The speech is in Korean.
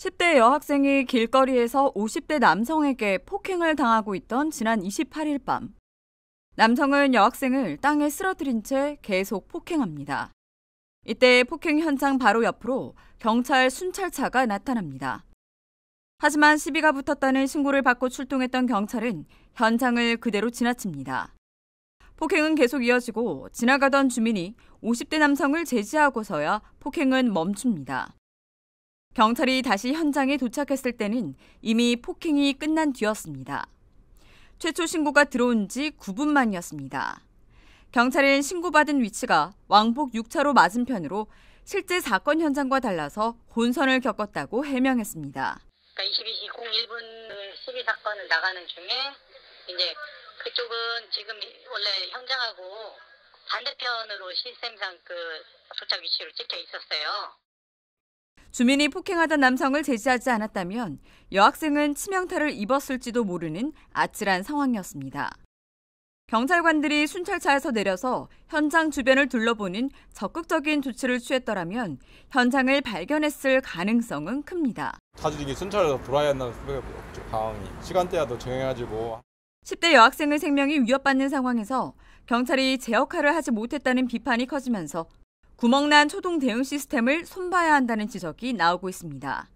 10대 여학생이 길거리에서 50대 남성에게 폭행을 당하고 있던 지난 28일 밤. 남성은 여학생을 땅에 쓰러뜨린 채 계속 폭행합니다. 이때 폭행 현장 바로 옆으로 경찰 순찰차가 나타납니다. 하지만 시비가 붙었다는 신고를 받고 출동했던 경찰은 현장을 그대로 지나칩니다. 폭행은 계속 이어지고 지나가던 주민이 50대 남성을 제지하고서야 폭행은 멈춥니다. 경찰이 다시 현장에 도착했을 때는 이미 폭행이 끝난 뒤였습니다. 최초 신고가 들어온 지 9분 만이었습니다. 경찰은 신고받은 위치가 왕복 6차로 맞은편으로 실제 사건 현장과 달라서 혼선을 겪었다고 해명했습니다. 그러니까 22시 01분 시비 사건을 나가는 중에 이제 그쪽은 지금 원래 현장하고 반대편으로 시스템상 그 도착 위치로 찍혀 있었어요. 주민이 폭행하던 남성을 제지하지 않았다면 여학생은 치명타를 입었을지도 모르는 아찔한 상황이었습니다. 경찰관들이 순찰차에서 내려서 현장 주변을 둘러보는 적극적인 조치를 취했더라면 현장을 발견했을 가능성은 큽니다. 사실 이게 순찰에서 돌아야 한다는 생각이 없죠. 상황이 시간대야도 정해가지고 10대 여학생의 생명이 위협받는 상황에서 경찰이 제 역할을 하지 못했다는 비판이 커지면서 구멍난 초동 대응 시스템을 손봐야 한다는 지적이 나오고 있습니다.